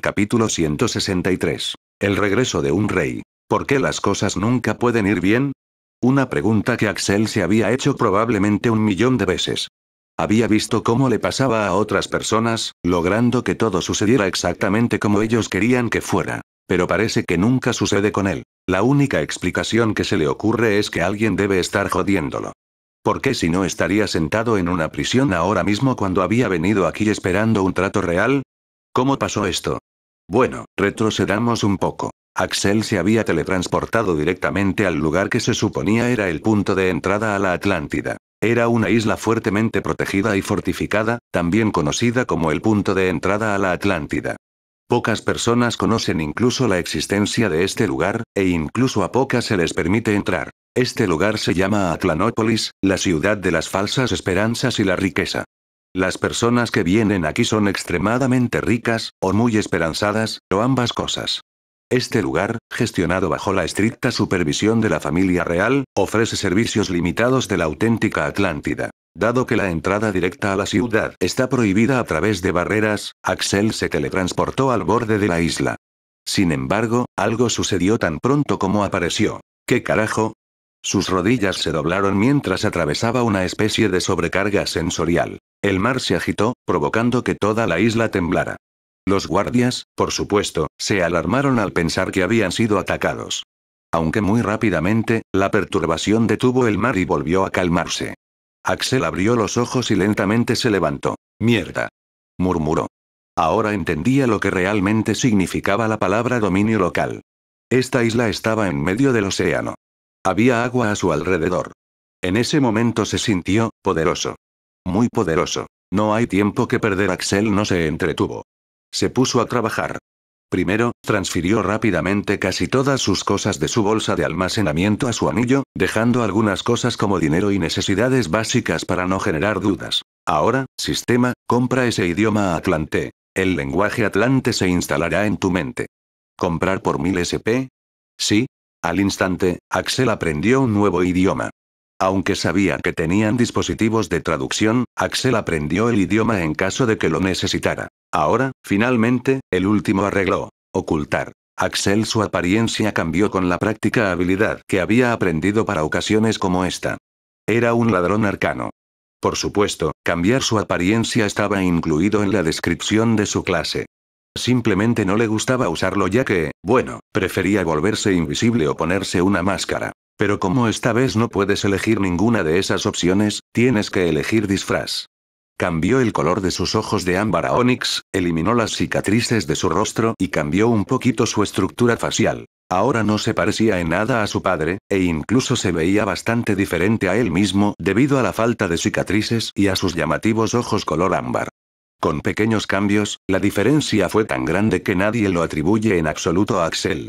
Capítulo 163. El regreso de un rey. ¿Por qué las cosas nunca pueden ir bien? Una pregunta que Axel se había hecho probablemente un millón de veces. Había visto cómo le pasaba a otras personas, logrando que todo sucediera exactamente como ellos querían que fuera. Pero parece que nunca sucede con él. La única explicación que se le ocurre es que alguien debe estar jodiéndolo. ¿Por qué si no estaría sentado en una prisión ahora mismo cuando había venido aquí esperando un trato real? ¿Cómo pasó esto? Bueno, retrocedamos un poco. Axel se había teletransportado directamente al lugar que se suponía era el punto de entrada a la Atlántida. Era una isla fuertemente protegida y fortificada, también conocida como el punto de entrada a la Atlántida. Pocas personas conocen incluso la existencia de este lugar, e incluso a pocas se les permite entrar. Este lugar se llama Atlanópolis, la ciudad de las falsas esperanzas y la riqueza. Las personas que vienen aquí son extremadamente ricas, o muy esperanzadas, o ambas cosas. Este lugar, gestionado bajo la estricta supervisión de la familia real, ofrece servicios limitados de la auténtica Atlántida. Dado que la entrada directa a la ciudad está prohibida a través de barreras, Axel se teletransportó al borde de la isla. Sin embargo, algo sucedió tan pronto como apareció. ¿Qué carajo? Sus rodillas se doblaron mientras atravesaba una especie de sobrecarga sensorial. El mar se agitó, provocando que toda la isla temblara. Los guardias, por supuesto, se alarmaron al pensar que habían sido atacados. Aunque muy rápidamente, la perturbación detuvo el mar y volvió a calmarse. Axel abrió los ojos y lentamente se levantó. Mierda. murmuró. Ahora entendía lo que realmente significaba la palabra dominio local. Esta isla estaba en medio del océano. Había agua a su alrededor. En ese momento se sintió poderoso. Muy poderoso. No hay tiempo que perder. Axel no se entretuvo. Se puso a trabajar. Primero, transfirió rápidamente casi todas sus cosas de su bolsa de almacenamiento a su anillo, dejando algunas cosas como dinero y necesidades básicas para no generar dudas. Ahora, sistema, compra ese idioma atlante. El lenguaje atlante se instalará en tu mente. ¿Comprar por 1000 SP? Sí, al instante, Axel aprendió un nuevo idioma. Aunque sabía que tenían dispositivos de traducción, Axel aprendió el idioma en caso de que lo necesitara. Ahora, finalmente, el último arregló. Ocultar. Axel su apariencia cambió con la práctica habilidad que había aprendido para ocasiones como esta. Era un ladrón arcano. Por supuesto, cambiar su apariencia estaba incluido en la descripción de su clase. Simplemente no le gustaba usarlo ya que, bueno, prefería volverse invisible o ponerse una máscara. Pero como esta vez no puedes elegir ninguna de esas opciones, tienes que elegir disfraz. Cambió el color de sus ojos de ámbar a onyx, eliminó las cicatrices de su rostro y cambió un poquito su estructura facial. Ahora no se parecía en nada a su padre, e incluso se veía bastante diferente a él mismo debido a la falta de cicatrices y a sus llamativos ojos color ámbar. Con pequeños cambios, la diferencia fue tan grande que nadie lo atribuye en absoluto a Axel.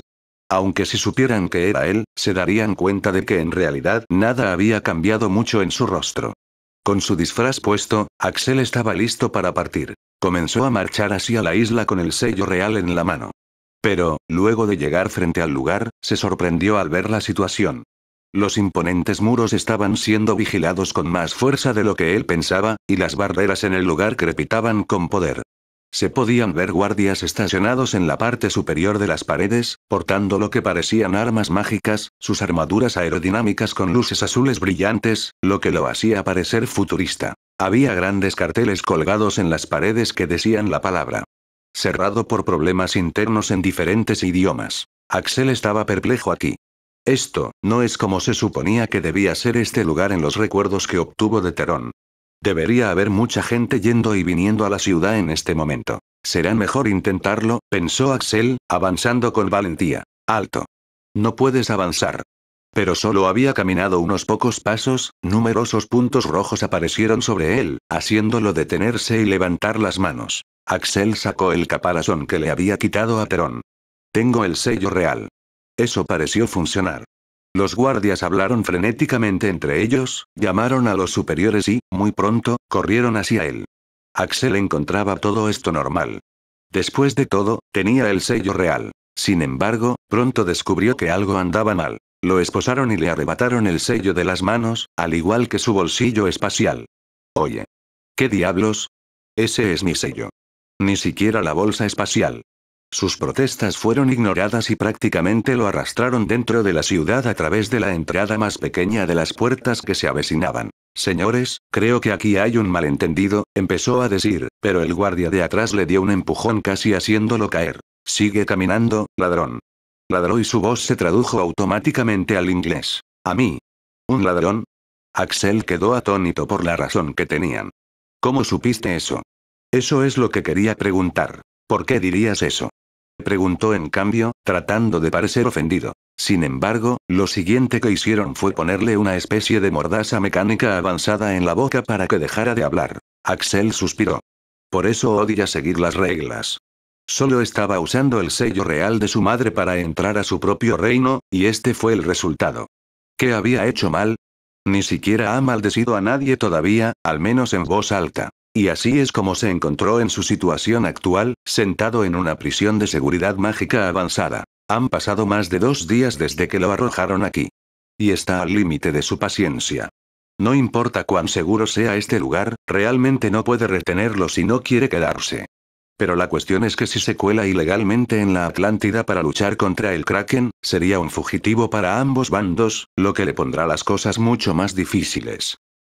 Aunque si supieran que era él, se darían cuenta de que en realidad nada había cambiado mucho en su rostro. Con su disfraz puesto, Axel estaba listo para partir. Comenzó a marchar hacia la isla con el sello real en la mano. Pero, luego de llegar frente al lugar, se sorprendió al ver la situación. Los imponentes muros estaban siendo vigilados con más fuerza de lo que él pensaba, y las barreras en el lugar crepitaban con poder. Se podían ver guardias estacionados en la parte superior de las paredes, portando lo que parecían armas mágicas, sus armaduras aerodinámicas con luces azules brillantes, lo que lo hacía parecer futurista. Había grandes carteles colgados en las paredes que decían la palabra. Cerrado por problemas internos en diferentes idiomas. Axel estaba perplejo aquí. Esto, no es como se suponía que debía ser este lugar en los recuerdos que obtuvo de Terón. Debería haber mucha gente yendo y viniendo a la ciudad en este momento. Será mejor intentarlo, pensó Axel, avanzando con valentía. Alto. No puedes avanzar. Pero solo había caminado unos pocos pasos, numerosos puntos rojos aparecieron sobre él, haciéndolo detenerse y levantar las manos. Axel sacó el caparazón que le había quitado a Terón. Tengo el sello real. Eso pareció funcionar. Los guardias hablaron frenéticamente entre ellos, llamaron a los superiores y, muy pronto, corrieron hacia él. Axel encontraba todo esto normal. Después de todo, tenía el sello real. Sin embargo, pronto descubrió que algo andaba mal. Lo esposaron y le arrebataron el sello de las manos, al igual que su bolsillo espacial. Oye. ¿Qué diablos? Ese es mi sello. Ni siquiera la bolsa espacial. Sus protestas fueron ignoradas y prácticamente lo arrastraron dentro de la ciudad a través de la entrada más pequeña de las puertas que se avecinaban. Señores, creo que aquí hay un malentendido, empezó a decir, pero el guardia de atrás le dio un empujón casi haciéndolo caer. Sigue caminando, ladrón. Ladró y su voz se tradujo automáticamente al inglés. A mí. ¿Un ladrón? Axel quedó atónito por la razón que tenían. ¿Cómo supiste eso? Eso es lo que quería preguntar. ¿Por qué dirías eso? preguntó en cambio, tratando de parecer ofendido. Sin embargo, lo siguiente que hicieron fue ponerle una especie de mordaza mecánica avanzada en la boca para que dejara de hablar. Axel suspiró. Por eso odia seguir las reglas. Solo estaba usando el sello real de su madre para entrar a su propio reino, y este fue el resultado. ¿Qué había hecho mal? Ni siquiera ha maldecido a nadie todavía, al menos en voz alta. Y así es como se encontró en su situación actual, sentado en una prisión de seguridad mágica avanzada. Han pasado más de dos días desde que lo arrojaron aquí. Y está al límite de su paciencia. No importa cuán seguro sea este lugar, realmente no puede retenerlo si no quiere quedarse. Pero la cuestión es que si se cuela ilegalmente en la Atlántida para luchar contra el Kraken, sería un fugitivo para ambos bandos, lo que le pondrá las cosas mucho más difíciles.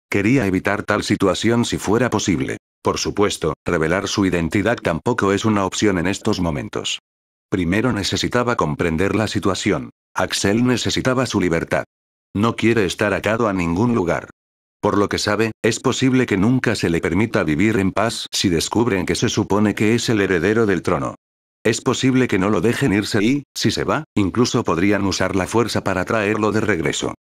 Quería evitar tal situación si fuera posible. Por supuesto, revelar su identidad tampoco es una opción en estos momentos. Primero necesitaba comprender la situación. Axel necesitaba su libertad. No quiere estar atado a ningún lugar. Por lo que sabe, es posible que nunca se le permita vivir en paz si descubren que se supone que es el heredero del trono. Es posible que no lo dejen irse y, si se va, incluso podrían usar la fuerza para traerlo de regreso.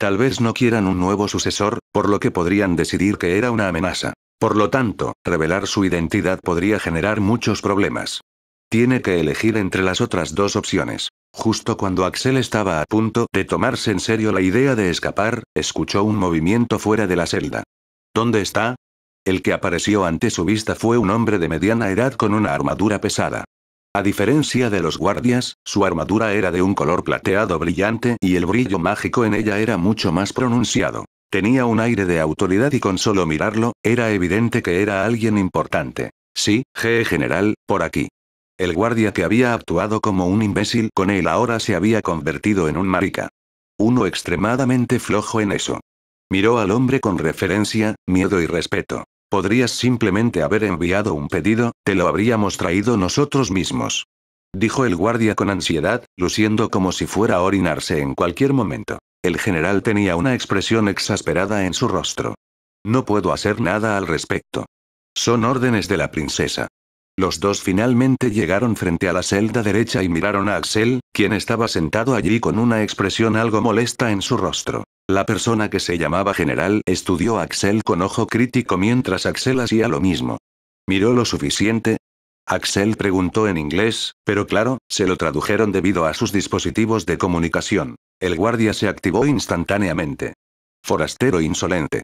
Tal vez no quieran un nuevo sucesor, por lo que podrían decidir que era una amenaza. Por lo tanto, revelar su identidad podría generar muchos problemas. Tiene que elegir entre las otras dos opciones. Justo cuando Axel estaba a punto de tomarse en serio la idea de escapar, escuchó un movimiento fuera de la celda. ¿Dónde está? El que apareció ante su vista fue un hombre de mediana edad con una armadura pesada. A diferencia de los guardias, su armadura era de un color plateado brillante y el brillo mágico en ella era mucho más pronunciado. Tenía un aire de autoridad y con solo mirarlo, era evidente que era alguien importante. Sí, G. General, por aquí. El guardia que había actuado como un imbécil con él ahora se había convertido en un marica. Uno extremadamente flojo en eso. Miró al hombre con referencia, miedo y respeto. Podrías simplemente haber enviado un pedido, te lo habríamos traído nosotros mismos. Dijo el guardia con ansiedad, luciendo como si fuera a orinarse en cualquier momento. El general tenía una expresión exasperada en su rostro. No puedo hacer nada al respecto. Son órdenes de la princesa. Los dos finalmente llegaron frente a la celda derecha y miraron a Axel, quien estaba sentado allí con una expresión algo molesta en su rostro. La persona que se llamaba general estudió a Axel con ojo crítico mientras Axel hacía lo mismo. ¿Miró lo suficiente? Axel preguntó en inglés, pero claro, se lo tradujeron debido a sus dispositivos de comunicación. El guardia se activó instantáneamente. Forastero insolente.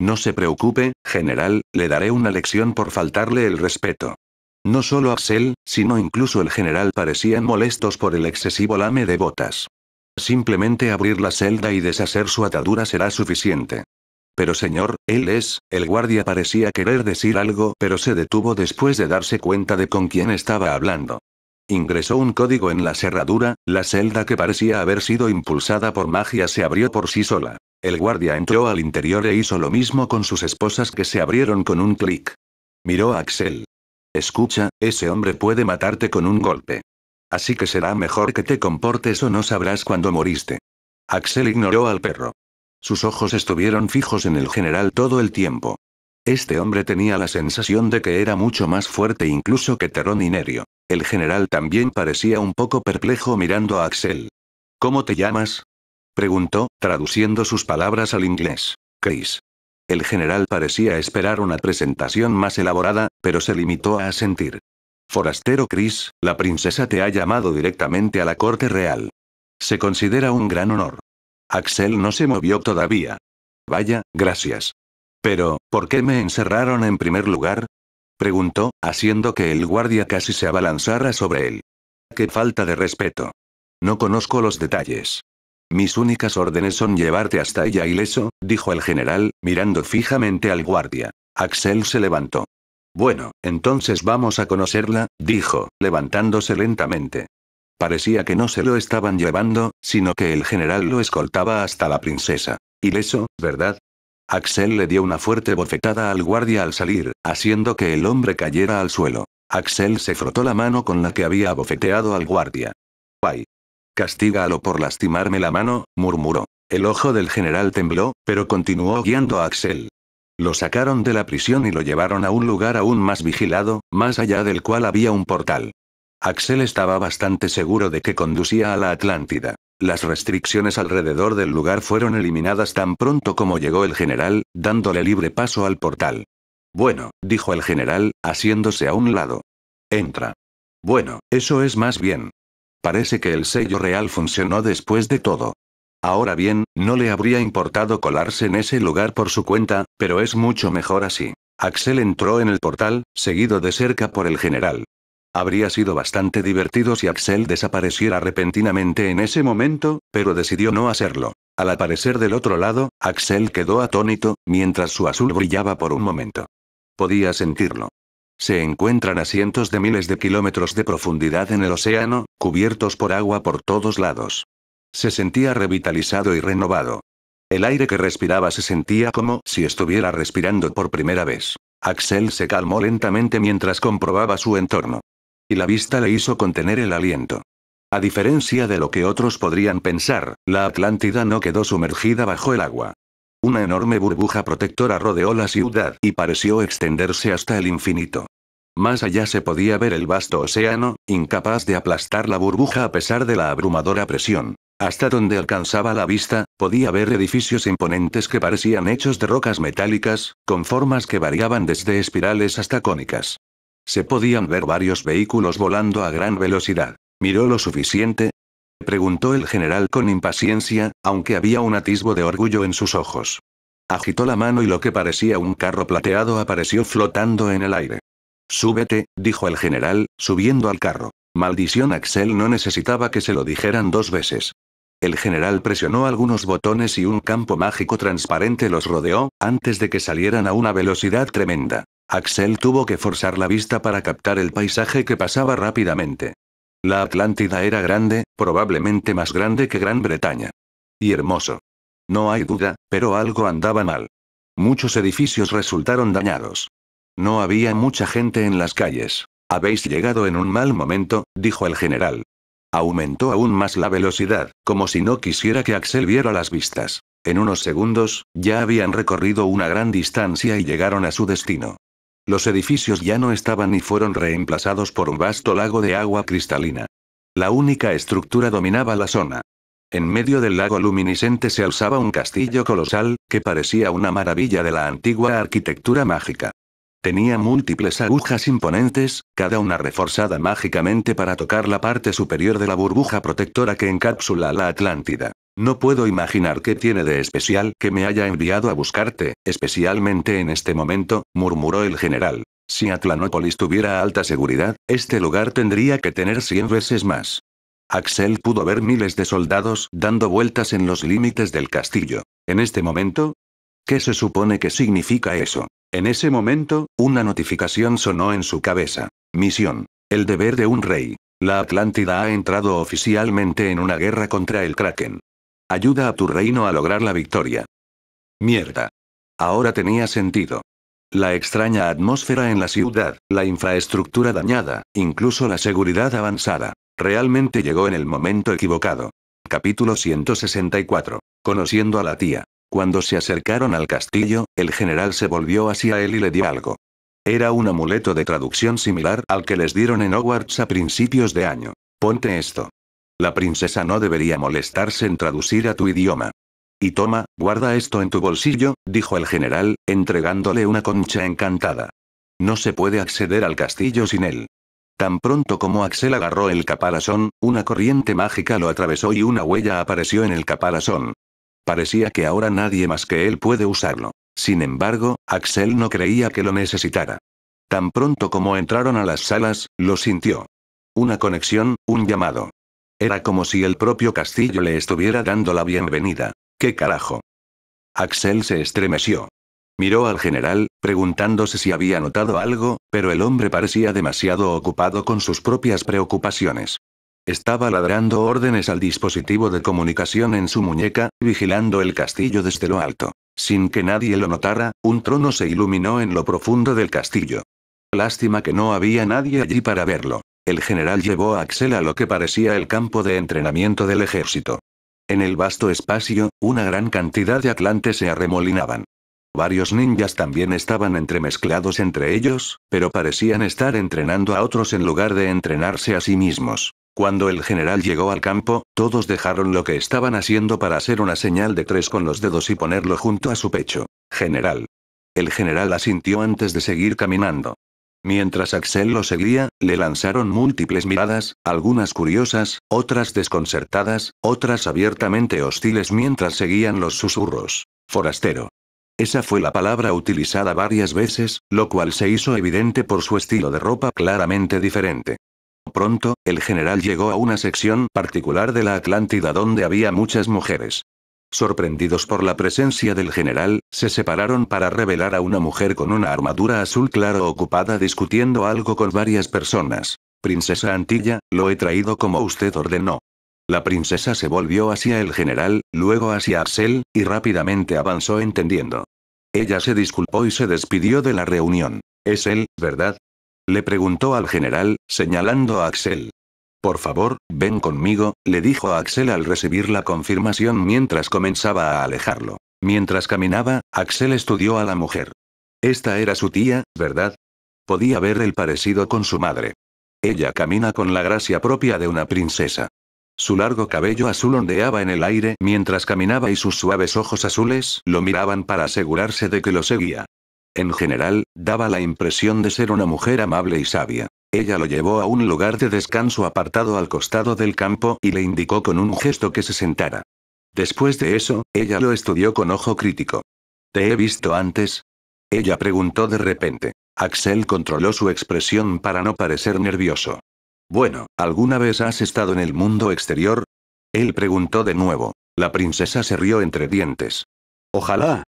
No se preocupe, general, le daré una lección por faltarle el respeto. No solo Axel, sino incluso el general parecían molestos por el excesivo lame de botas. Simplemente abrir la celda y deshacer su atadura será suficiente. Pero señor, él es, el guardia parecía querer decir algo, pero se detuvo después de darse cuenta de con quién estaba hablando. Ingresó un código en la cerradura, la celda que parecía haber sido impulsada por magia se abrió por sí sola. El guardia entró al interior e hizo lo mismo con sus esposas que se abrieron con un clic. Miró a Axel. Escucha, ese hombre puede matarte con un golpe. Así que será mejor que te comportes o no sabrás cuándo moriste. Axel ignoró al perro. Sus ojos estuvieron fijos en el general todo el tiempo. Este hombre tenía la sensación de que era mucho más fuerte incluso que Terón y Nerio. El general también parecía un poco perplejo mirando a Axel. ¿Cómo te llamas? preguntó, traduciendo sus palabras al inglés. Chris. El general parecía esperar una presentación más elaborada, pero se limitó a asentir. Forastero Chris, la princesa te ha llamado directamente a la corte real. Se considera un gran honor. Axel no se movió todavía. Vaya, gracias. Pero, ¿por qué me encerraron en primer lugar? Preguntó, haciendo que el guardia casi se abalanzara sobre él. Qué falta de respeto. No conozco los detalles. Mis únicas órdenes son llevarte hasta ella ileso, dijo el general, mirando fijamente al guardia. Axel se levantó. Bueno, entonces vamos a conocerla, dijo, levantándose lentamente. Parecía que no se lo estaban llevando, sino que el general lo escoltaba hasta la princesa. Ileso, ¿verdad? Axel le dio una fuerte bofetada al guardia al salir, haciendo que el hombre cayera al suelo. Axel se frotó la mano con la que había bofeteado al guardia. ¡Ay! Castígalo por lastimarme la mano, murmuró. El ojo del general tembló, pero continuó guiando a Axel. Lo sacaron de la prisión y lo llevaron a un lugar aún más vigilado, más allá del cual había un portal. Axel estaba bastante seguro de que conducía a la Atlántida. Las restricciones alrededor del lugar fueron eliminadas tan pronto como llegó el general, dándole libre paso al portal. Bueno, dijo el general, haciéndose a un lado. Entra. Bueno, eso es más bien. Parece que el sello real funcionó después de todo. Ahora bien, no le habría importado colarse en ese lugar por su cuenta, pero es mucho mejor así. Axel entró en el portal, seguido de cerca por el general. Habría sido bastante divertido si Axel desapareciera repentinamente en ese momento, pero decidió no hacerlo. Al aparecer del otro lado, Axel quedó atónito, mientras su azul brillaba por un momento. Podía sentirlo. Se encuentran a cientos de miles de kilómetros de profundidad en el océano, cubiertos por agua por todos lados. Se sentía revitalizado y renovado. El aire que respiraba se sentía como si estuviera respirando por primera vez. Axel se calmó lentamente mientras comprobaba su entorno. Y la vista le hizo contener el aliento. A diferencia de lo que otros podrían pensar, la Atlántida no quedó sumergida bajo el agua. Una enorme burbuja protectora rodeó la ciudad y pareció extenderse hasta el infinito. Más allá se podía ver el vasto océano, incapaz de aplastar la burbuja a pesar de la abrumadora presión. Hasta donde alcanzaba la vista, podía ver edificios imponentes que parecían hechos de rocas metálicas, con formas que variaban desde espirales hasta cónicas. Se podían ver varios vehículos volando a gran velocidad. ¿Miró lo suficiente? Preguntó el general con impaciencia, aunque había un atisbo de orgullo en sus ojos. Agitó la mano y lo que parecía un carro plateado apareció flotando en el aire. Súbete, dijo el general, subiendo al carro. Maldición Axel no necesitaba que se lo dijeran dos veces. El general presionó algunos botones y un campo mágico transparente los rodeó, antes de que salieran a una velocidad tremenda. Axel tuvo que forzar la vista para captar el paisaje que pasaba rápidamente. La Atlántida era grande, probablemente más grande que Gran Bretaña. Y hermoso. No hay duda, pero algo andaba mal. Muchos edificios resultaron dañados. No había mucha gente en las calles. Habéis llegado en un mal momento, dijo el general. Aumentó aún más la velocidad, como si no quisiera que Axel viera las vistas. En unos segundos, ya habían recorrido una gran distancia y llegaron a su destino. Los edificios ya no estaban y fueron reemplazados por un vasto lago de agua cristalina. La única estructura dominaba la zona. En medio del lago luminiscente se alzaba un castillo colosal, que parecía una maravilla de la antigua arquitectura mágica. Tenía múltiples agujas imponentes, cada una reforzada mágicamente para tocar la parte superior de la burbuja protectora que encapsula la Atlántida. No puedo imaginar qué tiene de especial que me haya enviado a buscarte, especialmente en este momento, murmuró el general. Si Atlanópolis tuviera alta seguridad, este lugar tendría que tener cien veces más. Axel pudo ver miles de soldados dando vueltas en los límites del castillo. En este momento, ¿Qué se supone que significa eso? En ese momento, una notificación sonó en su cabeza. Misión. El deber de un rey. La Atlántida ha entrado oficialmente en una guerra contra el Kraken. Ayuda a tu reino a lograr la victoria. Mierda. Ahora tenía sentido. La extraña atmósfera en la ciudad, la infraestructura dañada, incluso la seguridad avanzada. Realmente llegó en el momento equivocado. Capítulo 164. Conociendo a la tía. Cuando se acercaron al castillo, el general se volvió hacia él y le dio algo. Era un amuleto de traducción similar al que les dieron en Hogwarts a principios de año. Ponte esto. La princesa no debería molestarse en traducir a tu idioma. Y toma, guarda esto en tu bolsillo, dijo el general, entregándole una concha encantada. No se puede acceder al castillo sin él. Tan pronto como Axel agarró el caparazón, una corriente mágica lo atravesó y una huella apareció en el caparazón, Parecía que ahora nadie más que él puede usarlo. Sin embargo, Axel no creía que lo necesitara. Tan pronto como entraron a las salas, lo sintió. Una conexión, un llamado. Era como si el propio castillo le estuviera dando la bienvenida. ¿Qué carajo? Axel se estremeció. Miró al general, preguntándose si había notado algo, pero el hombre parecía demasiado ocupado con sus propias preocupaciones. Estaba ladrando órdenes al dispositivo de comunicación en su muñeca, vigilando el castillo desde lo alto. Sin que nadie lo notara, un trono se iluminó en lo profundo del castillo. Lástima que no había nadie allí para verlo. El general llevó a Axel a lo que parecía el campo de entrenamiento del ejército. En el vasto espacio, una gran cantidad de atlantes se arremolinaban. Varios ninjas también estaban entremezclados entre ellos, pero parecían estar entrenando a otros en lugar de entrenarse a sí mismos. Cuando el general llegó al campo, todos dejaron lo que estaban haciendo para hacer una señal de tres con los dedos y ponerlo junto a su pecho. General. El general asintió antes de seguir caminando. Mientras Axel lo seguía, le lanzaron múltiples miradas, algunas curiosas, otras desconcertadas, otras abiertamente hostiles mientras seguían los susurros. Forastero. Esa fue la palabra utilizada varias veces, lo cual se hizo evidente por su estilo de ropa claramente diferente. Pronto, el general llegó a una sección particular de la Atlántida donde había muchas mujeres. Sorprendidos por la presencia del general, se separaron para revelar a una mujer con una armadura azul claro ocupada discutiendo algo con varias personas. Princesa Antilla, lo he traído como usted ordenó. La princesa se volvió hacia el general, luego hacia Axel, y rápidamente avanzó entendiendo. Ella se disculpó y se despidió de la reunión. Es él, ¿verdad? Le preguntó al general, señalando a Axel. Por favor, ven conmigo, le dijo a Axel al recibir la confirmación mientras comenzaba a alejarlo. Mientras caminaba, Axel estudió a la mujer. Esta era su tía, ¿verdad? Podía ver el parecido con su madre. Ella camina con la gracia propia de una princesa. Su largo cabello azul ondeaba en el aire mientras caminaba y sus suaves ojos azules lo miraban para asegurarse de que lo seguía. En general, daba la impresión de ser una mujer amable y sabia. Ella lo llevó a un lugar de descanso apartado al costado del campo y le indicó con un gesto que se sentara. Después de eso, ella lo estudió con ojo crítico. ¿Te he visto antes? Ella preguntó de repente. Axel controló su expresión para no parecer nervioso. Bueno, ¿alguna vez has estado en el mundo exterior? Él preguntó de nuevo. La princesa se rió entre dientes. Ojalá,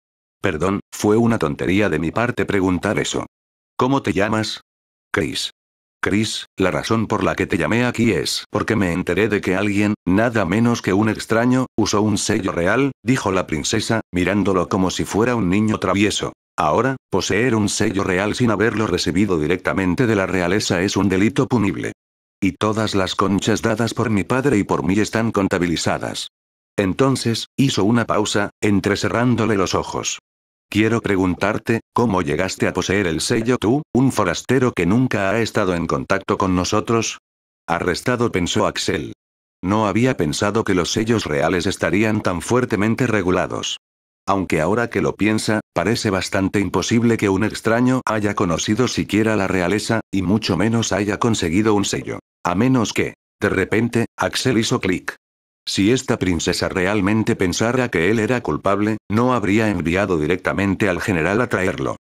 Perdón, fue una tontería de mi parte preguntar eso. ¿Cómo te llamas? Chris. Chris, la razón por la que te llamé aquí es porque me enteré de que alguien, nada menos que un extraño, usó un sello real, dijo la princesa, mirándolo como si fuera un niño travieso. Ahora, poseer un sello real sin haberlo recibido directamente de la realeza es un delito punible. Y todas las conchas dadas por mi padre y por mí están contabilizadas. Entonces, hizo una pausa, entrecerrándole los ojos. Quiero preguntarte, ¿cómo llegaste a poseer el sello tú, un forastero que nunca ha estado en contacto con nosotros? Arrestado pensó Axel. No había pensado que los sellos reales estarían tan fuertemente regulados. Aunque ahora que lo piensa, parece bastante imposible que un extraño haya conocido siquiera la realeza, y mucho menos haya conseguido un sello. A menos que, de repente, Axel hizo clic. Si esta princesa realmente pensara que él era culpable, no habría enviado directamente al general a traerlo.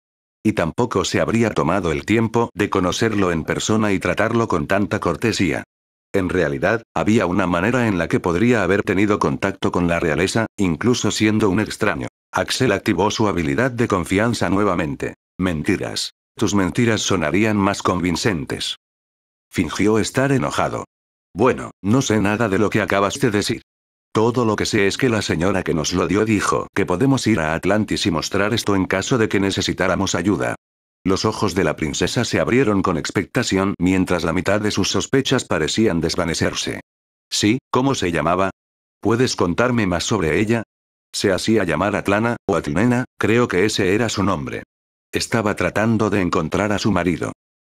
Y tampoco se habría tomado el tiempo de conocerlo en persona y tratarlo con tanta cortesía. En realidad, había una manera en la que podría haber tenido contacto con la realeza, incluso siendo un extraño. Axel activó su habilidad de confianza nuevamente. Mentiras. Tus mentiras sonarían más convincentes. Fingió estar enojado. Bueno, no sé nada de lo que acabas de decir. Todo lo que sé es que la señora que nos lo dio dijo que podemos ir a Atlantis y mostrar esto en caso de que necesitáramos ayuda. Los ojos de la princesa se abrieron con expectación mientras la mitad de sus sospechas parecían desvanecerse. Sí, ¿cómo se llamaba? ¿Puedes contarme más sobre ella? Se hacía llamar Atlana, o Atlena, creo que ese era su nombre. Estaba tratando de encontrar a su marido.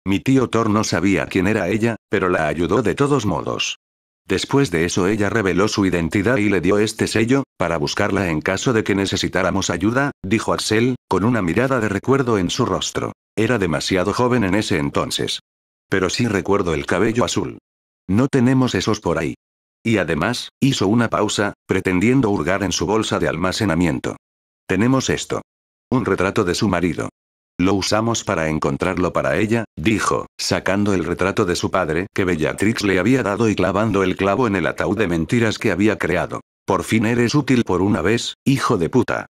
Mi tío Thor no sabía quién era ella, pero la ayudó de todos modos. Después de eso ella reveló su identidad y le dio este sello, para buscarla en caso de que necesitáramos ayuda, dijo Axel, con una mirada de recuerdo en su rostro. Era demasiado joven en ese entonces. Pero sí recuerdo el cabello azul. No tenemos esos por ahí. Y además, hizo una pausa, pretendiendo hurgar en su bolsa de almacenamiento. Tenemos esto. Un retrato de su marido. Lo usamos para encontrarlo para ella, dijo, sacando el retrato de su padre que Bellatrix le había dado y clavando el clavo en el ataúd de mentiras que había creado. Por fin eres útil por una vez, hijo de puta.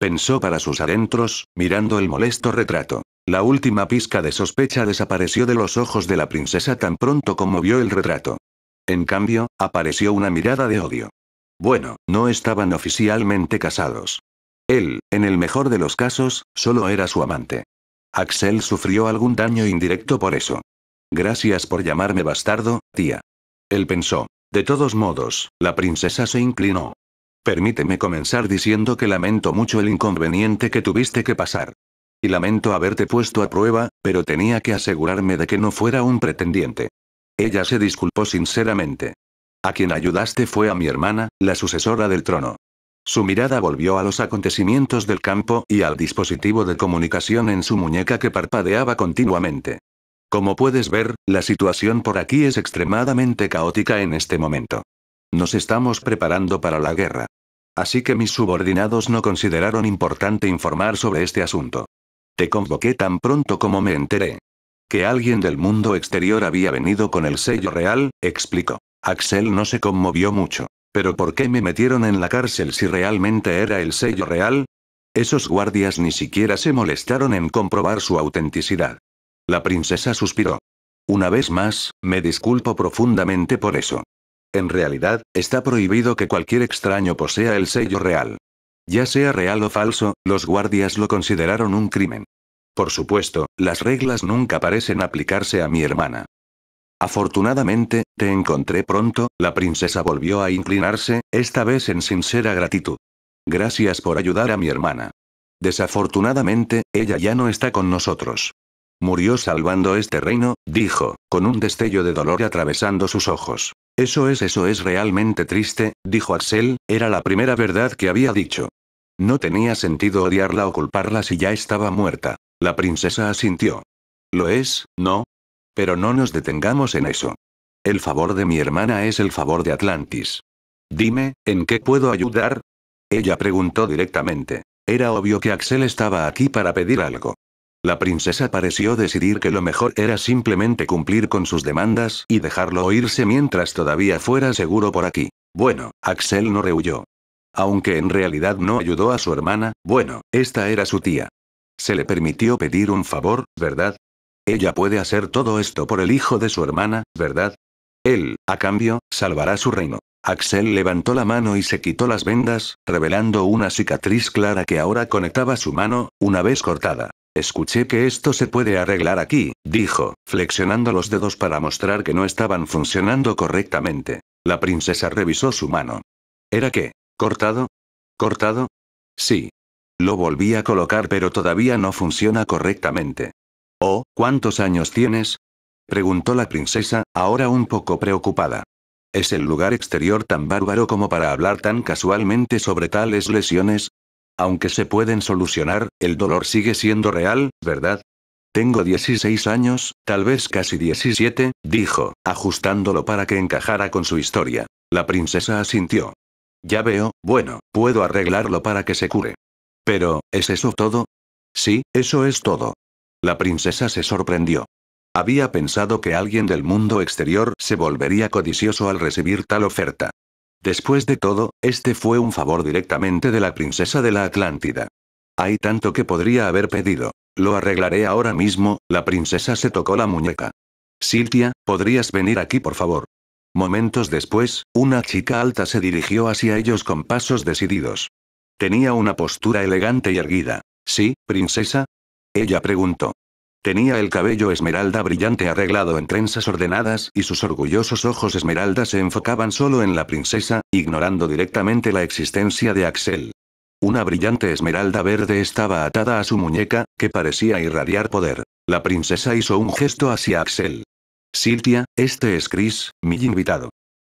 Pensó para sus adentros, mirando el molesto retrato. La última pizca de sospecha desapareció de los ojos de la princesa tan pronto como vio el retrato. En cambio, apareció una mirada de odio. Bueno, no estaban oficialmente casados, él, en el mejor de los casos, solo era su amante. Axel sufrió algún daño indirecto por eso. Gracias por llamarme bastardo, tía. Él pensó. De todos modos, la princesa se inclinó. Permíteme comenzar diciendo que lamento mucho el inconveniente que tuviste que pasar. Y lamento haberte puesto a prueba, pero tenía que asegurarme de que no fuera un pretendiente. Ella se disculpó sinceramente. A quien ayudaste fue a mi hermana, la sucesora del trono. Su mirada volvió a los acontecimientos del campo y al dispositivo de comunicación en su muñeca que parpadeaba continuamente. Como puedes ver, la situación por aquí es extremadamente caótica en este momento. Nos estamos preparando para la guerra. Así que mis subordinados no consideraron importante informar sobre este asunto. Te convoqué tan pronto como me enteré. Que alguien del mundo exterior había venido con el sello real, explicó. Axel no se conmovió mucho. Pero ¿por qué me metieron en la cárcel si realmente era el sello real? Esos guardias ni siquiera se molestaron en comprobar su autenticidad. La princesa suspiró. Una vez más, me disculpo profundamente por eso. En realidad, está prohibido que cualquier extraño posea el sello real. Ya sea real o falso, los guardias lo consideraron un crimen. Por supuesto, las reglas nunca parecen aplicarse a mi hermana. Afortunadamente, te encontré pronto, la princesa volvió a inclinarse, esta vez en sincera gratitud. Gracias por ayudar a mi hermana. Desafortunadamente, ella ya no está con nosotros. Murió salvando este reino, dijo, con un destello de dolor atravesando sus ojos. Eso es, eso es realmente triste, dijo Axel, era la primera verdad que había dicho. No tenía sentido odiarla o culparla si ya estaba muerta. La princesa asintió. Lo es, ¿no? Pero no nos detengamos en eso. El favor de mi hermana es el favor de Atlantis. Dime, ¿en qué puedo ayudar? Ella preguntó directamente. Era obvio que Axel estaba aquí para pedir algo. La princesa pareció decidir que lo mejor era simplemente cumplir con sus demandas y dejarlo oírse mientras todavía fuera seguro por aquí. Bueno, Axel no rehuyó. Aunque en realidad no ayudó a su hermana, bueno, esta era su tía. Se le permitió pedir un favor, ¿verdad? Ella puede hacer todo esto por el hijo de su hermana, ¿verdad? Él, a cambio, salvará su reino. Axel levantó la mano y se quitó las vendas, revelando una cicatriz clara que ahora conectaba su mano, una vez cortada. Escuché que esto se puede arreglar aquí, dijo, flexionando los dedos para mostrar que no estaban funcionando correctamente. La princesa revisó su mano. ¿Era qué? ¿Cortado? ¿Cortado? Sí. Lo volví a colocar pero todavía no funciona correctamente. Oh, ¿cuántos años tienes? preguntó la princesa, ahora un poco preocupada. ¿Es el lugar exterior tan bárbaro como para hablar tan casualmente sobre tales lesiones? Aunque se pueden solucionar, el dolor sigue siendo real, ¿verdad? Tengo 16 años, tal vez casi 17, dijo, ajustándolo para que encajara con su historia. La princesa asintió. Ya veo, bueno, puedo arreglarlo para que se cure. Pero, ¿es eso todo? Sí, eso es todo. La princesa se sorprendió. Había pensado que alguien del mundo exterior se volvería codicioso al recibir tal oferta. Después de todo, este fue un favor directamente de la princesa de la Atlántida. Hay tanto que podría haber pedido. Lo arreglaré ahora mismo, la princesa se tocó la muñeca. Siltia, ¿podrías venir aquí por favor? Momentos después, una chica alta se dirigió hacia ellos con pasos decididos. Tenía una postura elegante y erguida. Sí, princesa, ella preguntó. Tenía el cabello esmeralda brillante arreglado en trenzas ordenadas, y sus orgullosos ojos esmeralda se enfocaban solo en la princesa, ignorando directamente la existencia de Axel. Una brillante esmeralda verde estaba atada a su muñeca, que parecía irradiar poder. La princesa hizo un gesto hacia Axel. Siltia, este es Chris, mi invitado.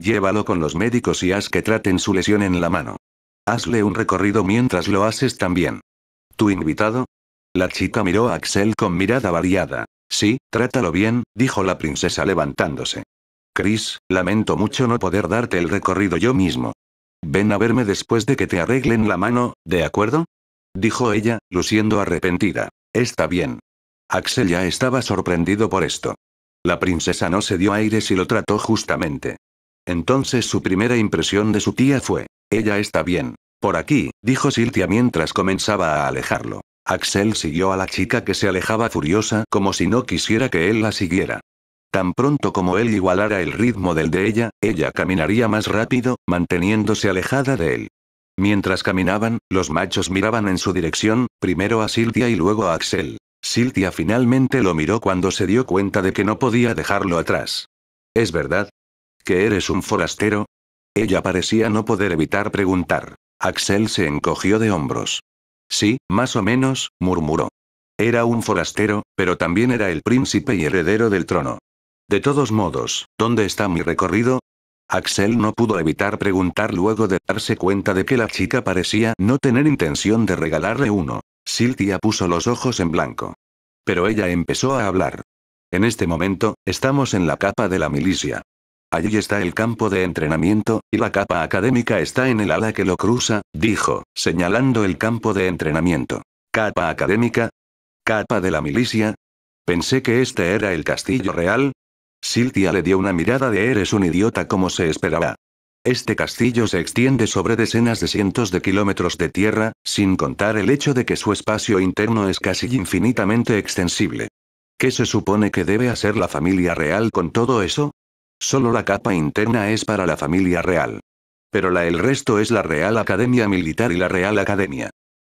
Llévalo con los médicos y haz que traten su lesión en la mano. Hazle un recorrido mientras lo haces también. Tu invitado, la chica miró a Axel con mirada variada. Sí, trátalo bien, dijo la princesa levantándose. Chris, lamento mucho no poder darte el recorrido yo mismo. Ven a verme después de que te arreglen la mano, ¿de acuerdo? Dijo ella, luciendo arrepentida. Está bien. Axel ya estaba sorprendido por esto. La princesa no se dio aires y lo trató justamente. Entonces su primera impresión de su tía fue, ella está bien. Por aquí, dijo Siltia mientras comenzaba a alejarlo. Axel siguió a la chica que se alejaba furiosa como si no quisiera que él la siguiera. Tan pronto como él igualara el ritmo del de ella, ella caminaría más rápido, manteniéndose alejada de él. Mientras caminaban, los machos miraban en su dirección, primero a Silvia y luego a Axel. Silvia finalmente lo miró cuando se dio cuenta de que no podía dejarlo atrás. ¿Es verdad? ¿Que eres un forastero? Ella parecía no poder evitar preguntar. Axel se encogió de hombros. Sí, más o menos, murmuró. Era un forastero, pero también era el príncipe y heredero del trono. De todos modos, ¿dónde está mi recorrido? Axel no pudo evitar preguntar luego de darse cuenta de que la chica parecía no tener intención de regalarle uno. Siltia puso los ojos en blanco. Pero ella empezó a hablar. En este momento, estamos en la capa de la milicia. Allí está el campo de entrenamiento, y la capa académica está en el ala que lo cruza, dijo, señalando el campo de entrenamiento. ¿Capa académica? ¿Capa de la milicia? Pensé que este era el castillo real. Siltia le dio una mirada de eres un idiota como se esperaba. Este castillo se extiende sobre decenas de cientos de kilómetros de tierra, sin contar el hecho de que su espacio interno es casi infinitamente extensible. ¿Qué se supone que debe hacer la familia real con todo eso? Solo la capa interna es para la familia real. Pero la el resto es la Real Academia Militar y la Real Academia.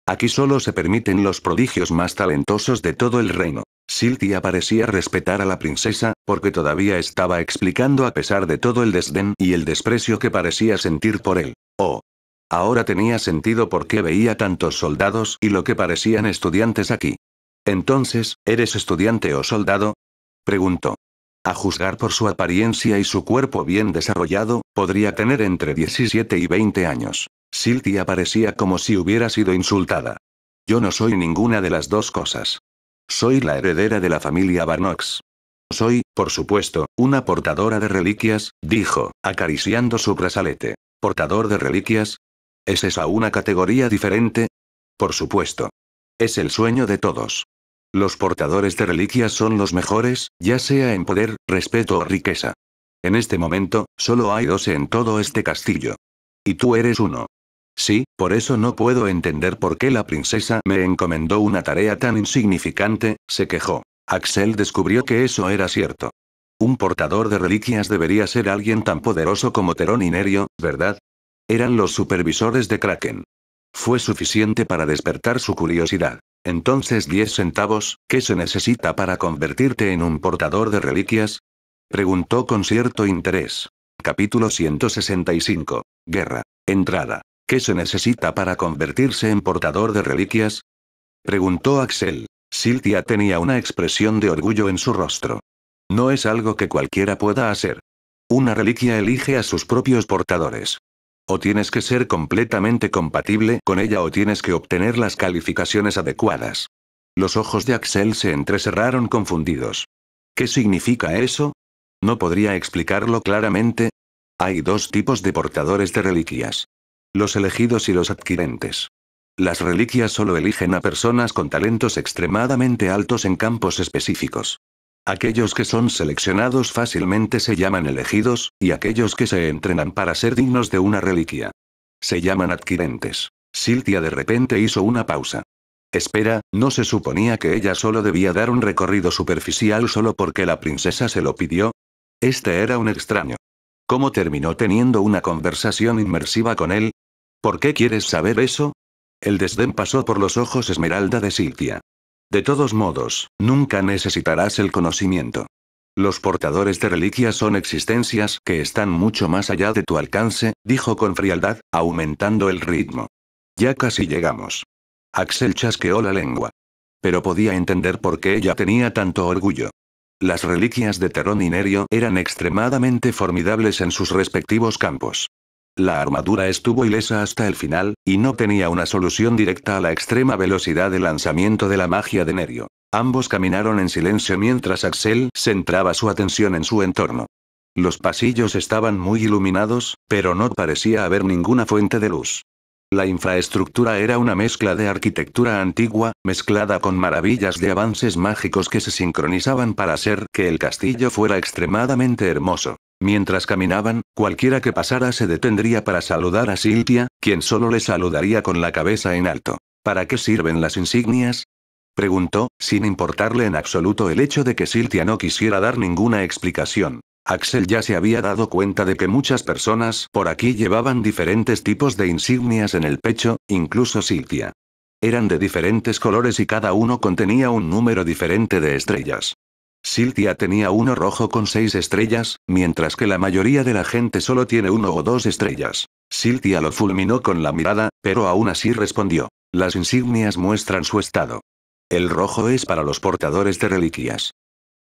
Aquí solo se permiten los prodigios más talentosos de todo el reino. Siltia parecía respetar a la princesa, porque todavía estaba explicando a pesar de todo el desdén y el desprecio que parecía sentir por él. Oh. Ahora tenía sentido por qué veía tantos soldados y lo que parecían estudiantes aquí. Entonces, ¿eres estudiante o soldado? Preguntó. A juzgar por su apariencia y su cuerpo bien desarrollado, podría tener entre 17 y 20 años. Siltia aparecía como si hubiera sido insultada. Yo no soy ninguna de las dos cosas. Soy la heredera de la familia Barnox. Soy, por supuesto, una portadora de reliquias, dijo, acariciando su brazalete. ¿Portador de reliquias? ¿Es esa una categoría diferente? Por supuesto. Es el sueño de todos. Los portadores de reliquias son los mejores, ya sea en poder, respeto o riqueza. En este momento, solo hay dos en todo este castillo. Y tú eres uno. Sí, por eso no puedo entender por qué la princesa me encomendó una tarea tan insignificante, se quejó. Axel descubrió que eso era cierto. Un portador de reliquias debería ser alguien tan poderoso como Terón y Nerio, ¿verdad? Eran los supervisores de Kraken. Fue suficiente para despertar su curiosidad. Entonces 10 centavos, ¿qué se necesita para convertirte en un portador de reliquias? Preguntó con cierto interés. Capítulo 165. Guerra. Entrada. ¿Qué se necesita para convertirse en portador de reliquias? Preguntó Axel. Siltia tenía una expresión de orgullo en su rostro. No es algo que cualquiera pueda hacer. Una reliquia elige a sus propios portadores. O tienes que ser completamente compatible con ella o tienes que obtener las calificaciones adecuadas. Los ojos de Axel se entrecerraron confundidos. ¿Qué significa eso? No podría explicarlo claramente. Hay dos tipos de portadores de reliquias. Los elegidos y los adquirentes. Las reliquias solo eligen a personas con talentos extremadamente altos en campos específicos. Aquellos que son seleccionados fácilmente se llaman elegidos, y aquellos que se entrenan para ser dignos de una reliquia. Se llaman adquirentes. Siltia de repente hizo una pausa. Espera, no se suponía que ella solo debía dar un recorrido superficial solo porque la princesa se lo pidió. Este era un extraño. ¿Cómo terminó teniendo una conversación inmersiva con él? ¿Por qué quieres saber eso? El desdén pasó por los ojos esmeralda de Siltia. De todos modos, nunca necesitarás el conocimiento. Los portadores de reliquias son existencias que están mucho más allá de tu alcance, dijo con frialdad, aumentando el ritmo. Ya casi llegamos. Axel chasqueó la lengua. Pero podía entender por qué ella tenía tanto orgullo. Las reliquias de Terón y Nerio eran extremadamente formidables en sus respectivos campos. La armadura estuvo ilesa hasta el final, y no tenía una solución directa a la extrema velocidad de lanzamiento de la magia de Nerio. Ambos caminaron en silencio mientras Axel centraba su atención en su entorno. Los pasillos estaban muy iluminados, pero no parecía haber ninguna fuente de luz. La infraestructura era una mezcla de arquitectura antigua, mezclada con maravillas de avances mágicos que se sincronizaban para hacer que el castillo fuera extremadamente hermoso. Mientras caminaban, cualquiera que pasara se detendría para saludar a Siltia, quien solo le saludaría con la cabeza en alto. ¿Para qué sirven las insignias? Preguntó, sin importarle en absoluto el hecho de que Siltia no quisiera dar ninguna explicación. Axel ya se había dado cuenta de que muchas personas por aquí llevaban diferentes tipos de insignias en el pecho, incluso Siltia. Eran de diferentes colores y cada uno contenía un número diferente de estrellas. Siltia tenía uno rojo con seis estrellas, mientras que la mayoría de la gente solo tiene uno o dos estrellas. Siltia lo fulminó con la mirada, pero aún así respondió. Las insignias muestran su estado. El rojo es para los portadores de reliquias.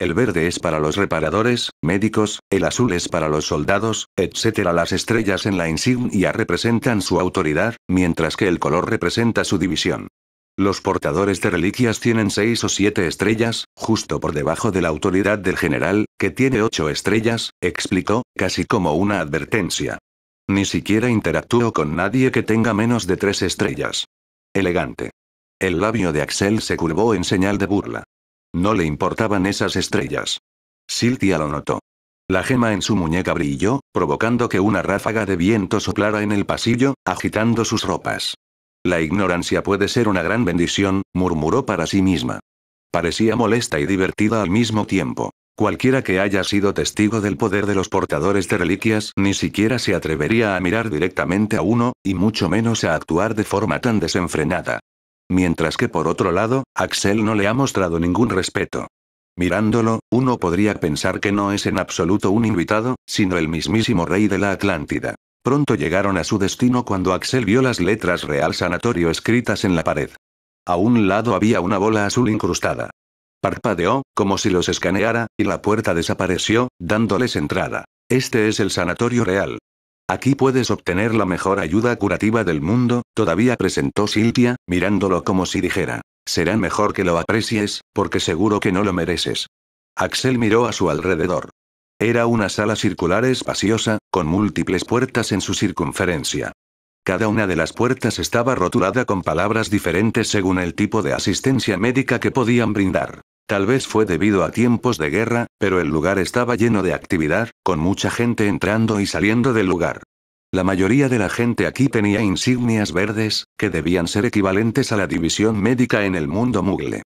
El verde es para los reparadores, médicos, el azul es para los soldados, etc. Las estrellas en la insignia representan su autoridad, mientras que el color representa su división. Los portadores de reliquias tienen seis o siete estrellas, justo por debajo de la autoridad del general, que tiene ocho estrellas, explicó, casi como una advertencia. Ni siquiera interactúo con nadie que tenga menos de tres estrellas. Elegante. El labio de Axel se curvó en señal de burla. No le importaban esas estrellas. Siltia lo notó. La gema en su muñeca brilló, provocando que una ráfaga de viento soplara en el pasillo, agitando sus ropas. La ignorancia puede ser una gran bendición, murmuró para sí misma. Parecía molesta y divertida al mismo tiempo. Cualquiera que haya sido testigo del poder de los portadores de reliquias ni siquiera se atrevería a mirar directamente a uno, y mucho menos a actuar de forma tan desenfrenada. Mientras que por otro lado, Axel no le ha mostrado ningún respeto. Mirándolo, uno podría pensar que no es en absoluto un invitado, sino el mismísimo rey de la Atlántida. Pronto llegaron a su destino cuando Axel vio las letras Real Sanatorio escritas en la pared. A un lado había una bola azul incrustada. Parpadeó, como si los escaneara, y la puerta desapareció, dándoles entrada. Este es el Sanatorio Real. Aquí puedes obtener la mejor ayuda curativa del mundo, todavía presentó Silvia, mirándolo como si dijera. Será mejor que lo aprecies, porque seguro que no lo mereces. Axel miró a su alrededor. Era una sala circular espaciosa, con múltiples puertas en su circunferencia. Cada una de las puertas estaba rotulada con palabras diferentes según el tipo de asistencia médica que podían brindar. Tal vez fue debido a tiempos de guerra, pero el lugar estaba lleno de actividad, con mucha gente entrando y saliendo del lugar. La mayoría de la gente aquí tenía insignias verdes, que debían ser equivalentes a la división médica en el mundo mugle.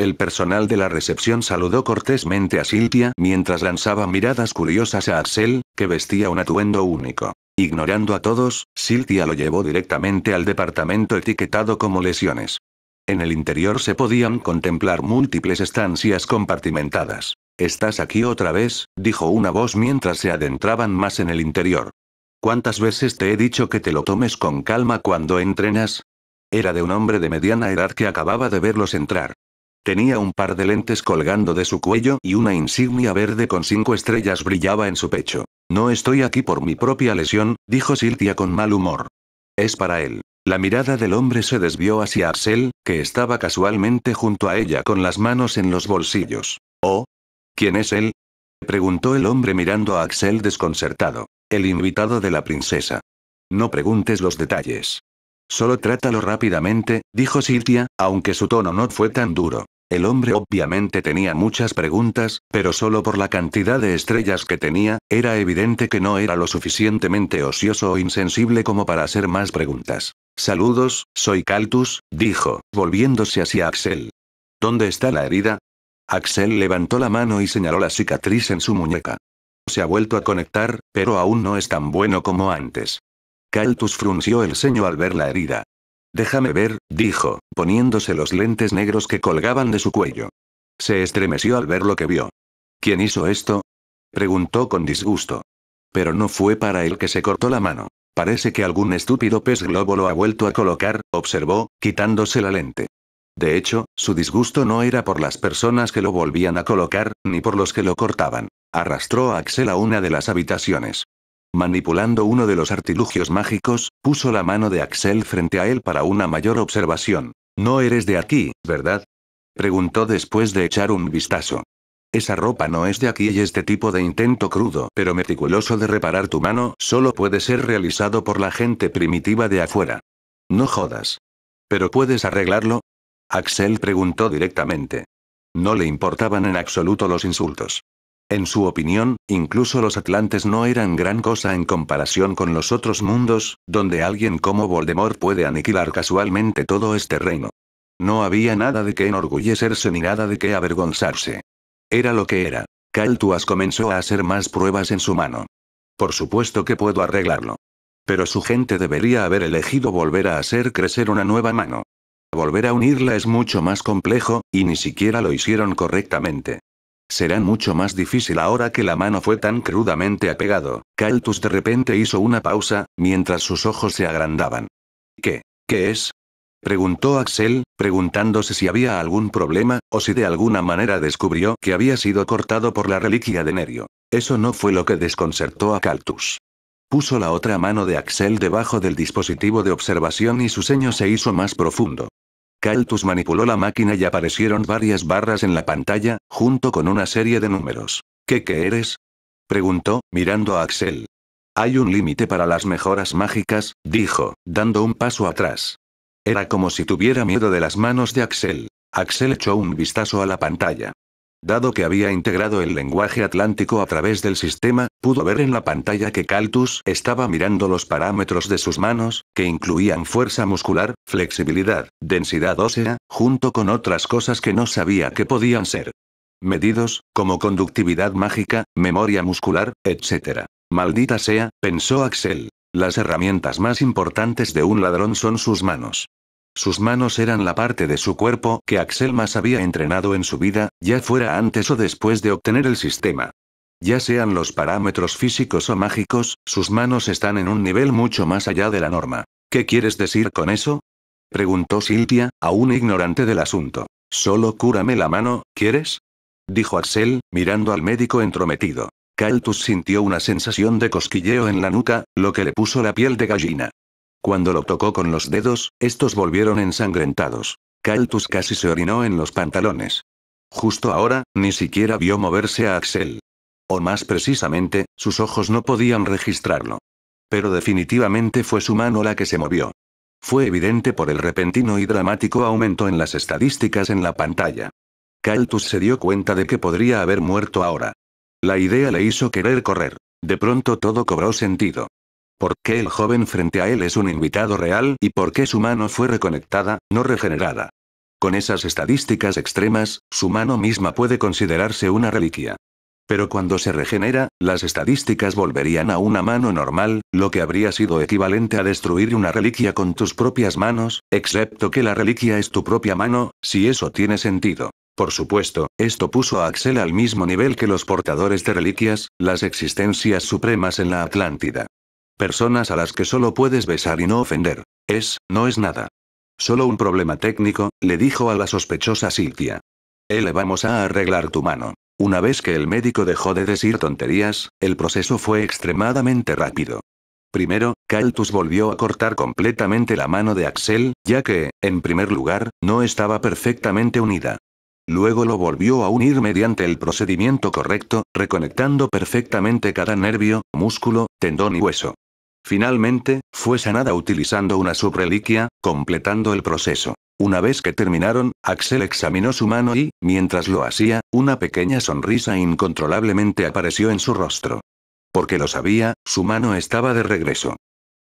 El personal de la recepción saludó cortésmente a Siltia mientras lanzaba miradas curiosas a Axel, que vestía un atuendo único. Ignorando a todos, Siltia lo llevó directamente al departamento etiquetado como lesiones. En el interior se podían contemplar múltiples estancias compartimentadas. ¿Estás aquí otra vez? dijo una voz mientras se adentraban más en el interior. ¿Cuántas veces te he dicho que te lo tomes con calma cuando entrenas? Era de un hombre de mediana edad que acababa de verlos entrar. Tenía un par de lentes colgando de su cuello y una insignia verde con cinco estrellas brillaba en su pecho. No estoy aquí por mi propia lesión, dijo Siltia con mal humor. Es para él. La mirada del hombre se desvió hacia Axel, que estaba casualmente junto a ella con las manos en los bolsillos. ¿Oh? ¿Quién es él? preguntó el hombre mirando a Axel desconcertado. El invitado de la princesa. No preguntes los detalles. Solo trátalo rápidamente, dijo Siltia, aunque su tono no fue tan duro. El hombre obviamente tenía muchas preguntas, pero solo por la cantidad de estrellas que tenía, era evidente que no era lo suficientemente ocioso o insensible como para hacer más preguntas. Saludos, soy Caltus, dijo, volviéndose hacia Axel. ¿Dónde está la herida? Axel levantó la mano y señaló la cicatriz en su muñeca. Se ha vuelto a conectar, pero aún no es tan bueno como antes. Caltus frunció el ceño al ver la herida. Déjame ver, dijo, poniéndose los lentes negros que colgaban de su cuello. Se estremeció al ver lo que vio. ¿Quién hizo esto? preguntó con disgusto. Pero no fue para él que se cortó la mano. Parece que algún estúpido pez globo lo ha vuelto a colocar, observó, quitándose la lente. De hecho, su disgusto no era por las personas que lo volvían a colocar, ni por los que lo cortaban. Arrastró a Axel a una de las habitaciones. Manipulando uno de los artilugios mágicos, puso la mano de Axel frente a él para una mayor observación. No eres de aquí, ¿verdad? Preguntó después de echar un vistazo. Esa ropa no es de aquí y este tipo de intento crudo pero meticuloso de reparar tu mano solo puede ser realizado por la gente primitiva de afuera. No jodas. ¿Pero puedes arreglarlo? Axel preguntó directamente. No le importaban en absoluto los insultos. En su opinión, incluso los Atlantes no eran gran cosa en comparación con los otros mundos, donde alguien como Voldemort puede aniquilar casualmente todo este reino. No había nada de qué enorgullecerse ni nada de qué avergonzarse. Era lo que era. Caltuas comenzó a hacer más pruebas en su mano. Por supuesto que puedo arreglarlo. Pero su gente debería haber elegido volver a hacer crecer una nueva mano. Volver a unirla es mucho más complejo, y ni siquiera lo hicieron correctamente. Será mucho más difícil ahora que la mano fue tan crudamente apegado. Caltus de repente hizo una pausa, mientras sus ojos se agrandaban. ¿Qué? ¿Qué es? Preguntó Axel, preguntándose si había algún problema, o si de alguna manera descubrió que había sido cortado por la reliquia de Nerio. Eso no fue lo que desconcertó a Caltus. Puso la otra mano de Axel debajo del dispositivo de observación y su ceño se hizo más profundo. Caltus manipuló la máquina y aparecieron varias barras en la pantalla, junto con una serie de números. ¿Qué qué eres? preguntó, mirando a Axel. Hay un límite para las mejoras mágicas, dijo, dando un paso atrás. Era como si tuviera miedo de las manos de Axel. Axel echó un vistazo a la pantalla. Dado que había integrado el lenguaje atlántico a través del sistema, pudo ver en la pantalla que Caltus estaba mirando los parámetros de sus manos, que incluían fuerza muscular, flexibilidad, densidad ósea, junto con otras cosas que no sabía que podían ser. Medidos, como conductividad mágica, memoria muscular, etc. Maldita sea, pensó Axel. Las herramientas más importantes de un ladrón son sus manos. Sus manos eran la parte de su cuerpo que Axel más había entrenado en su vida, ya fuera antes o después de obtener el sistema. Ya sean los parámetros físicos o mágicos, sus manos están en un nivel mucho más allá de la norma. ¿Qué quieres decir con eso? preguntó Silvia, aún ignorante del asunto. Solo cúrame la mano, ¿quieres? dijo Axel, mirando al médico entrometido. Caltus sintió una sensación de cosquilleo en la nuca, lo que le puso la piel de gallina. Cuando lo tocó con los dedos, estos volvieron ensangrentados. Kaltus casi se orinó en los pantalones. Justo ahora, ni siquiera vio moverse a Axel. O más precisamente, sus ojos no podían registrarlo. Pero definitivamente fue su mano la que se movió. Fue evidente por el repentino y dramático aumento en las estadísticas en la pantalla. Kaltus se dio cuenta de que podría haber muerto ahora. La idea le hizo querer correr. De pronto todo cobró sentido por qué el joven frente a él es un invitado real y por qué su mano fue reconectada, no regenerada. Con esas estadísticas extremas, su mano misma puede considerarse una reliquia. Pero cuando se regenera, las estadísticas volverían a una mano normal, lo que habría sido equivalente a destruir una reliquia con tus propias manos, excepto que la reliquia es tu propia mano, si eso tiene sentido. Por supuesto, esto puso a Axel al mismo nivel que los portadores de reliquias, las existencias supremas en la Atlántida. Personas a las que solo puedes besar y no ofender. Es, no es nada. Solo un problema técnico, le dijo a la sospechosa Silvia. Le vamos a arreglar tu mano. Una vez que el médico dejó de decir tonterías, el proceso fue extremadamente rápido. Primero, Caltus volvió a cortar completamente la mano de Axel, ya que, en primer lugar, no estaba perfectamente unida. Luego lo volvió a unir mediante el procedimiento correcto, reconectando perfectamente cada nervio, músculo, tendón y hueso. Finalmente, fue sanada utilizando una subreliquia, completando el proceso. Una vez que terminaron, Axel examinó su mano y, mientras lo hacía, una pequeña sonrisa incontrolablemente apareció en su rostro. Porque lo sabía, su mano estaba de regreso.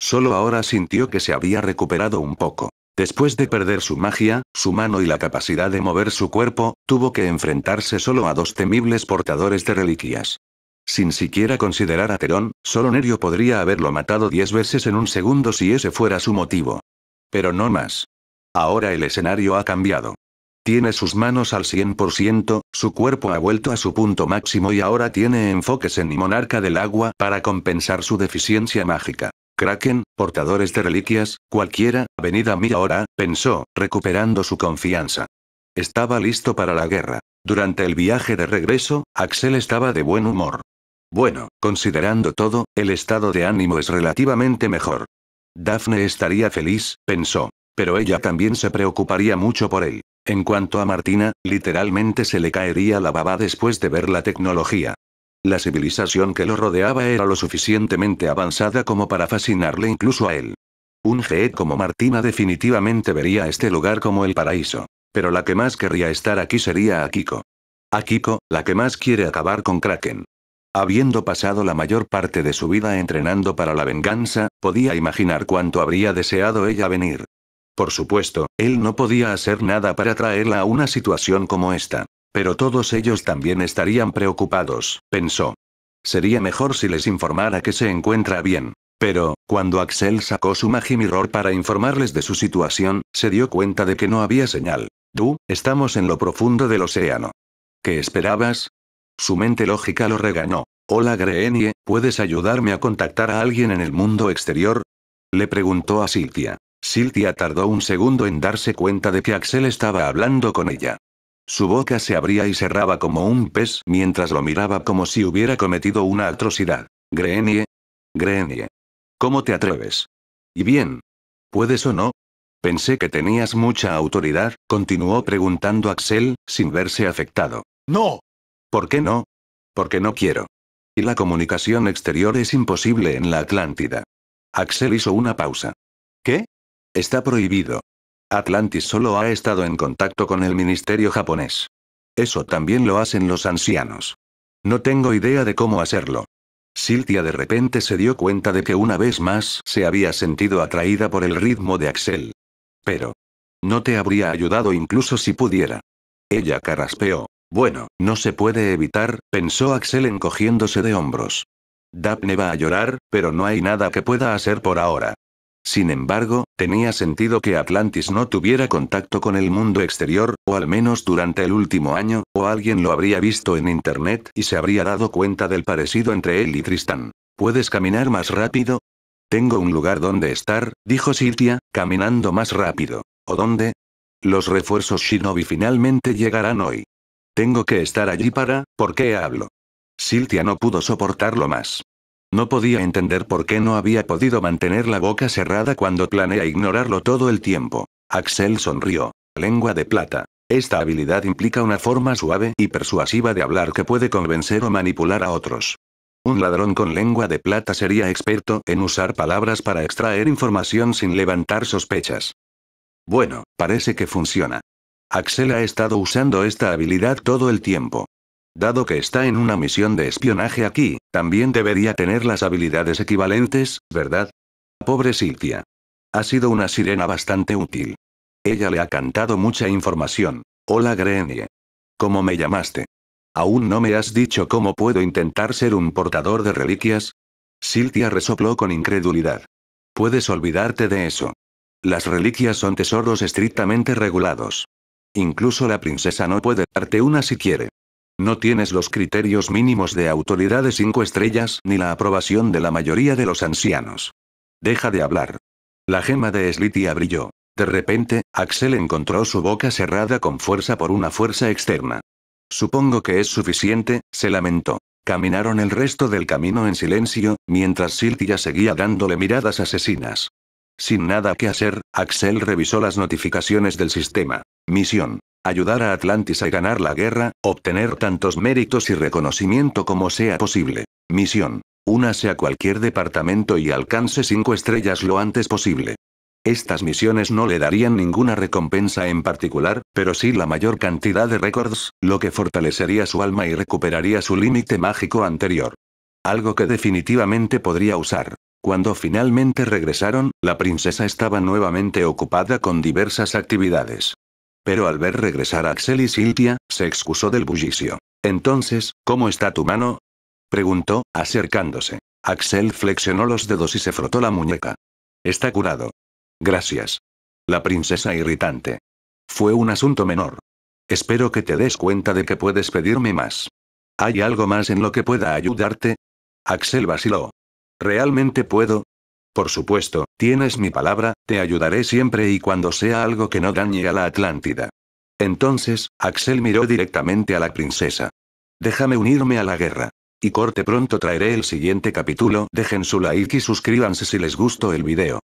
Solo ahora sintió que se había recuperado un poco. Después de perder su magia, su mano y la capacidad de mover su cuerpo, tuvo que enfrentarse solo a dos temibles portadores de reliquias. Sin siquiera considerar a Terón, solo Nerio podría haberlo matado diez veces en un segundo si ese fuera su motivo. Pero no más. Ahora el escenario ha cambiado. Tiene sus manos al 100%, su cuerpo ha vuelto a su punto máximo y ahora tiene enfoques en Monarca del Agua para compensar su deficiencia mágica. Kraken, portadores de reliquias, cualquiera, venida a mí ahora, pensó, recuperando su confianza. Estaba listo para la guerra. Durante el viaje de regreso, Axel estaba de buen humor. Bueno, considerando todo, el estado de ánimo es relativamente mejor. Daphne estaría feliz, pensó. Pero ella también se preocuparía mucho por él. En cuanto a Martina, literalmente se le caería la baba después de ver la tecnología. La civilización que lo rodeaba era lo suficientemente avanzada como para fascinarle incluso a él. Un GE como Martina definitivamente vería este lugar como el paraíso. Pero la que más querría estar aquí sería Akiko. Akiko, la que más quiere acabar con Kraken. Habiendo pasado la mayor parte de su vida entrenando para la venganza, podía imaginar cuánto habría deseado ella venir. Por supuesto, él no podía hacer nada para traerla a una situación como esta. Pero todos ellos también estarían preocupados, pensó. Sería mejor si les informara que se encuentra bien. Pero, cuando Axel sacó su Mirror para informarles de su situación, se dio cuenta de que no había señal. Tú, estamos en lo profundo del océano. ¿Qué esperabas? Su mente lógica lo regañó. Hola Greenie, ¿puedes ayudarme a contactar a alguien en el mundo exterior? Le preguntó a Siltia. Siltia tardó un segundo en darse cuenta de que Axel estaba hablando con ella. Su boca se abría y cerraba como un pez mientras lo miraba como si hubiera cometido una atrocidad. Greenie. Greenie. ¿Cómo te atreves? Y bien. ¿Puedes o no? Pensé que tenías mucha autoridad, continuó preguntando Axel, sin verse afectado. No, ¿Por qué no? Porque no quiero. Y la comunicación exterior es imposible en la Atlántida. Axel hizo una pausa. ¿Qué? Está prohibido. Atlantis solo ha estado en contacto con el ministerio japonés. Eso también lo hacen los ancianos. No tengo idea de cómo hacerlo. Siltia de repente se dio cuenta de que una vez más se había sentido atraída por el ritmo de Axel. Pero. No te habría ayudado incluso si pudiera. Ella carraspeó. Bueno, no se puede evitar, pensó Axel encogiéndose de hombros. Daphne va a llorar, pero no hay nada que pueda hacer por ahora. Sin embargo, tenía sentido que Atlantis no tuviera contacto con el mundo exterior, o al menos durante el último año, o alguien lo habría visto en Internet y se habría dado cuenta del parecido entre él y Tristan. ¿Puedes caminar más rápido? Tengo un lugar donde estar, dijo Siltia, caminando más rápido. ¿O dónde? Los refuerzos shinobi finalmente llegarán hoy. Tengo que estar allí para, ¿por qué hablo? Siltia no pudo soportarlo más. No podía entender por qué no había podido mantener la boca cerrada cuando planea ignorarlo todo el tiempo. Axel sonrió. Lengua de plata. Esta habilidad implica una forma suave y persuasiva de hablar que puede convencer o manipular a otros. Un ladrón con lengua de plata sería experto en usar palabras para extraer información sin levantar sospechas. Bueno, parece que funciona. Axel ha estado usando esta habilidad todo el tiempo. Dado que está en una misión de espionaje aquí, también debería tener las habilidades equivalentes, ¿verdad? Pobre Silvia. Ha sido una sirena bastante útil. Ella le ha cantado mucha información. Hola Grenie. ¿Cómo me llamaste? ¿Aún no me has dicho cómo puedo intentar ser un portador de reliquias? Siltia resopló con incredulidad. Puedes olvidarte de eso. Las reliquias son tesoros estrictamente regulados. Incluso la princesa no puede darte una si quiere. No tienes los criterios mínimos de autoridad de cinco estrellas ni la aprobación de la mayoría de los ancianos. Deja de hablar. La gema de Slitia brilló. De repente, Axel encontró su boca cerrada con fuerza por una fuerza externa. Supongo que es suficiente, se lamentó. Caminaron el resto del camino en silencio, mientras Siltia seguía dándole miradas asesinas. Sin nada que hacer, Axel revisó las notificaciones del sistema. Misión. Ayudar a Atlantis a ganar la guerra, obtener tantos méritos y reconocimiento como sea posible. Misión. Únase a cualquier departamento y alcance 5 estrellas lo antes posible. Estas misiones no le darían ninguna recompensa en particular, pero sí la mayor cantidad de récords, lo que fortalecería su alma y recuperaría su límite mágico anterior. Algo que definitivamente podría usar. Cuando finalmente regresaron, la princesa estaba nuevamente ocupada con diversas actividades. Pero al ver regresar a Axel y Siltia, se excusó del bullicio. Entonces, ¿cómo está tu mano? preguntó, acercándose. Axel flexionó los dedos y se frotó la muñeca. Está curado. Gracias. La princesa irritante. Fue un asunto menor. Espero que te des cuenta de que puedes pedirme más. ¿Hay algo más en lo que pueda ayudarte? Axel vaciló. ¿Realmente puedo? Por supuesto, tienes mi palabra, te ayudaré siempre y cuando sea algo que no dañe a la Atlántida. Entonces, Axel miró directamente a la princesa. Déjame unirme a la guerra. Y corte pronto traeré el siguiente capítulo. Dejen su like y suscríbanse si les gustó el video.